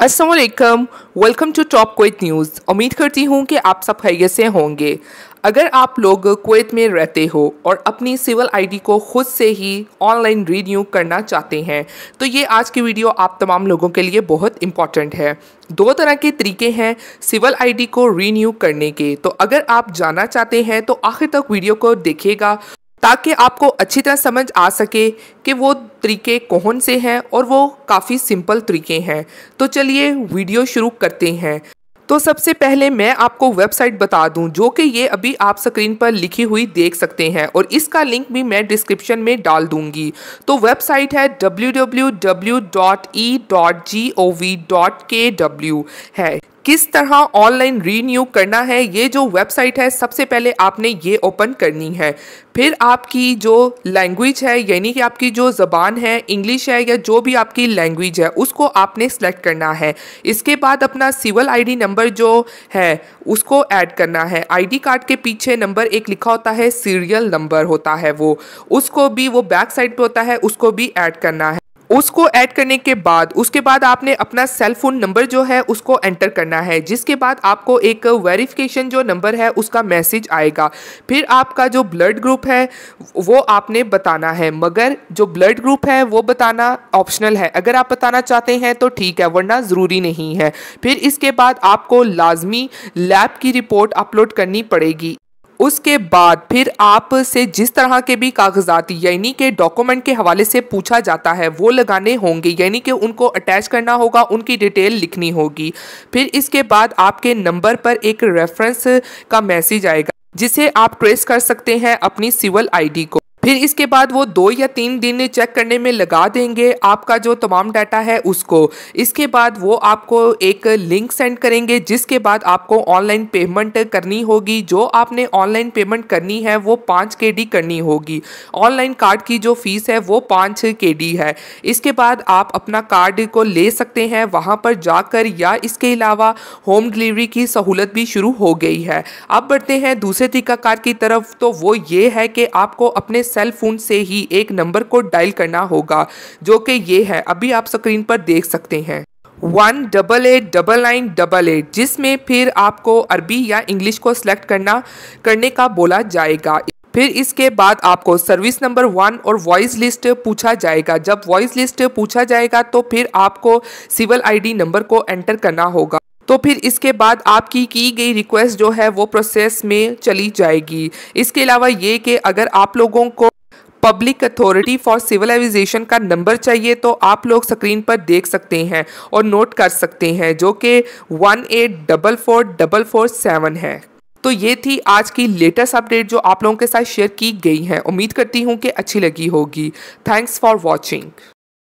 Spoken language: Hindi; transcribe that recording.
असलम वेलकम टू टॉप कोत न्यूज़ उम्मीद करती हूँ कि आप सब खैरियत से होंगे अगर आप लोग कोत में रहते हो और अपनी सिविल आईडी को खुद से ही ऑनलाइन रीन्यू करना चाहते हैं तो ये आज की वीडियो आप तमाम लोगों के लिए बहुत इम्पॉर्टेंट है दो तरह के तरीके हैं सिविल आईडी को रीन्यू करने के तो अगर आप जाना चाहते हैं तो आखिर तक वीडियो को देखिएगा ताकि आपको अच्छी तरह समझ आ सके कि वो तरीके कौन से हैं और वो काफ़ी सिंपल तरीके हैं तो चलिए वीडियो शुरू करते हैं तो सबसे पहले मैं आपको वेबसाइट बता दूं जो कि ये अभी आप स्क्रीन पर लिखी हुई देख सकते हैं और इसका लिंक भी मैं डिस्क्रिप्शन में डाल दूंगी तो वेबसाइट है www.e.gov.kw है किस तरह ऑनलाइन रीन्यू करना है ये जो वेबसाइट है सबसे पहले आपने ये ओपन करनी है फिर आपकी जो लैंग्वेज है यानी कि आपकी जो ज़बान है इंग्लिश है या जो भी आपकी लैंग्वेज है उसको आपने सेलेक्ट करना है इसके बाद अपना सिविल आईडी नंबर जो है उसको ऐड करना है आईडी कार्ड के पीछे नंबर एक लिखा होता है सीरियल नंबर होता है वो उसको भी वो बैक साइड पर होता है उसको भी ऐड करना है उसको ऐड करने के बाद उसके बाद आपने अपना सेल फोन नंबर जो है उसको एंटर करना है जिसके बाद आपको एक वेरिफिकेशन जो नंबर है उसका मैसेज आएगा फिर आपका जो ब्लड ग्रुप है वो आपने बताना है मगर जो ब्लड ग्रुप है वो बताना ऑप्शनल है अगर आप बताना चाहते हैं तो ठीक है वरना ज़रूरी नहीं है फिर इसके बाद आपको लाजमी लैब की रिपोर्ट अपलोड करनी पड़ेगी उसके बाद फिर आपसे जिस तरह के भी कागजात यानी के डॉक्यूमेंट के हवाले से पूछा जाता है वो लगाने होंगे यानी कि उनको अटैच करना होगा उनकी डिटेल लिखनी होगी फिर इसके बाद आपके नंबर पर एक रेफरेंस का मैसेज आएगा जिसे आप ट्रेस कर सकते हैं अपनी सिविल आईडी को फिर इसके बाद वो दो या तीन दिन चेक करने में लगा देंगे आपका जो तमाम डाटा है उसको इसके बाद वो आपको एक लिंक सेंड करेंगे जिसके बाद आपको ऑनलाइन पेमेंट करनी होगी जो आपने ऑनलाइन पेमेंट करनी है वो पाँच के डी करनी होगी ऑनलाइन कार्ड की जो फीस है वो पाँच के डी है इसके बाद आप अपना कार्ड को ले सकते हैं वहाँ पर जाकर या इसके अलावा होम डिलीवरी की सहूलत भी शुरू हो गई है अब बढ़ते हैं दूसरे तरीकाकार की तरफ तो वो ये है कि आपको अपने सेल फोन से ही एक नंबर को डायल करना होगा जो कि ये है अभी आप स्क्रीन पर देख सकते हैं one double eight double nine double eight जिसमें फिर आपको अरबी या इंग्लिश को सिलेक्ट करना करने का बोला जाएगा फिर इसके बाद आपको सर्विस नंबर वन और वॉइस लिस्ट पूछा जाएगा जब वॉइस लिस्ट पूछा जाएगा तो फिर आपको सिविल आईडी नंबर को एंटर करना होगा तो फिर इसके बाद आपकी की गई रिक्वेस्ट जो है वो प्रोसेस में चली जाएगी इसके अलावा ये कि अगर आप लोगों को पब्लिक अथॉरिटी फॉर सिविलाइजेशन का नंबर चाहिए तो आप लोग स्क्रीन पर देख सकते हैं और नोट कर सकते हैं जो कि one eight double four double four seven है तो ये थी आज की लेटेस्ट अपडेट जो आप लोगों के साथ शेयर की गई है उम्मीद करती हूँ कि अच्छी लगी होगी थैंक्स फॉर वॉचिंग